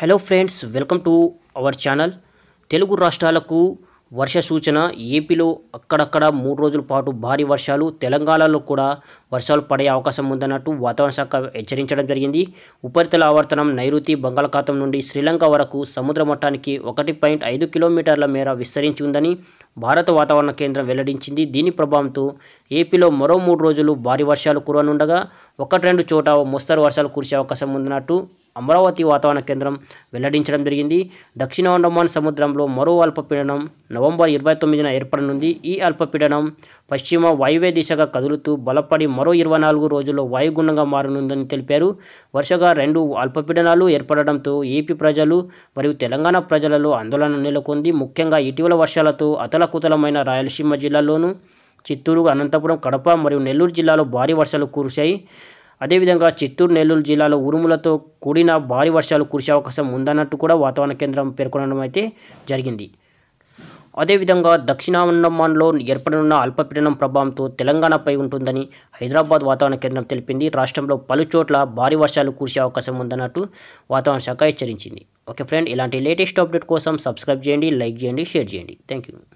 hello friends welcome to our channel Telugu రాష్ట్రాలకు వర్ష సూచన ఏపీలో అక్కడక్కడ మూడు రోజుల పాటు భారీ వర్షాలు తెలంగాణలో కూడా వర్షాలు పడే అవకాశం ఉందన్నట్టు వాతావరణ శాఖ హెచ్చరించడం జరిగింది ఉపరితల ఆవర్తనం నైరుతి బంగాళాఖాతం నుండి శ్రీలంక వరకు సముద్ర మట్టానికి ఒకటి పాయింట్ ఐదు కిలోమీటర్ల మేర విస్తరించి ఉందని భారత వాతావరణ కేంద్రం వెల్లడించింది దీని ప్రభావంతో ఏపీలో మరో మూడు రోజులు భారీ వర్షాలు కురనుండగా ఒకటి రెండు చోట మోస్తరు వర్షాలు కురిసే అవకాశం ఉందన్నట్టు అమరావతి వాతావరణ కేంద్రం వెల్లడించడం జరిగింది దక్షిణ అండమాన్ సముద్రంలో మరో అల్పపీడనం నవంబర్ ఇరవై తొమ్మిదిన ఏర్పడనుంది ఈ అల్పపీడనం పశ్చిమ వాయువ్య దిశగా కదులుతూ బలపడి మరో ఇరవై నాలుగు రోజుల్లో వాయుగుండంగా మారనుందని తెలిపారు వరుసగా రెండు అల్పపీడనాలు ఏర్పడడంతో ఏపీ ప్రజలు మరియు తెలంగాణ ప్రజలలో ఆందోళన నెలకొంది ముఖ్యంగా ఇటీవల వర్షాలతో అతల కుతలమైన రాయలసీమ జిల్లాలోను చిత్తూరు అనంతపురం కడప మరియు నెల్లూరు జిల్లాలో భారీ వర్షాలు కురిశాయి అదేవిధంగా చిత్తూరు నెల్లూరు జిల్లాలో ఉరుములతో కూడిన భారీ వర్షాలు కురిసే అవకాశం ఉందన్నట్టు కూడా వాతావరణ కేంద్రం పేర్కొనడం అయితే జరిగింది అదేవిధంగా దక్షిణాండమాన్లో ఏర్పడనున్న అల్పపీడనం ప్రభావంతో తెలంగాణపై ఉంటుందని హైదరాబాద్ వాతావరణ కేంద్రం తెలిపింది రాష్ట్రంలో పలు చోట్ల భారీ వర్షాలు కురిసే అవకాశం ఉందన్నట్టు వాతావరణ శాఖ హెచ్చరించింది ఓకే ఫ్రెండ్ ఇలాంటి లేటెస్ట్ అప్డేట్ కోసం సబ్స్క్రైబ్ చేయండి లైక్ చేయండి షేర్ చేయండి థ్యాంక్ యూ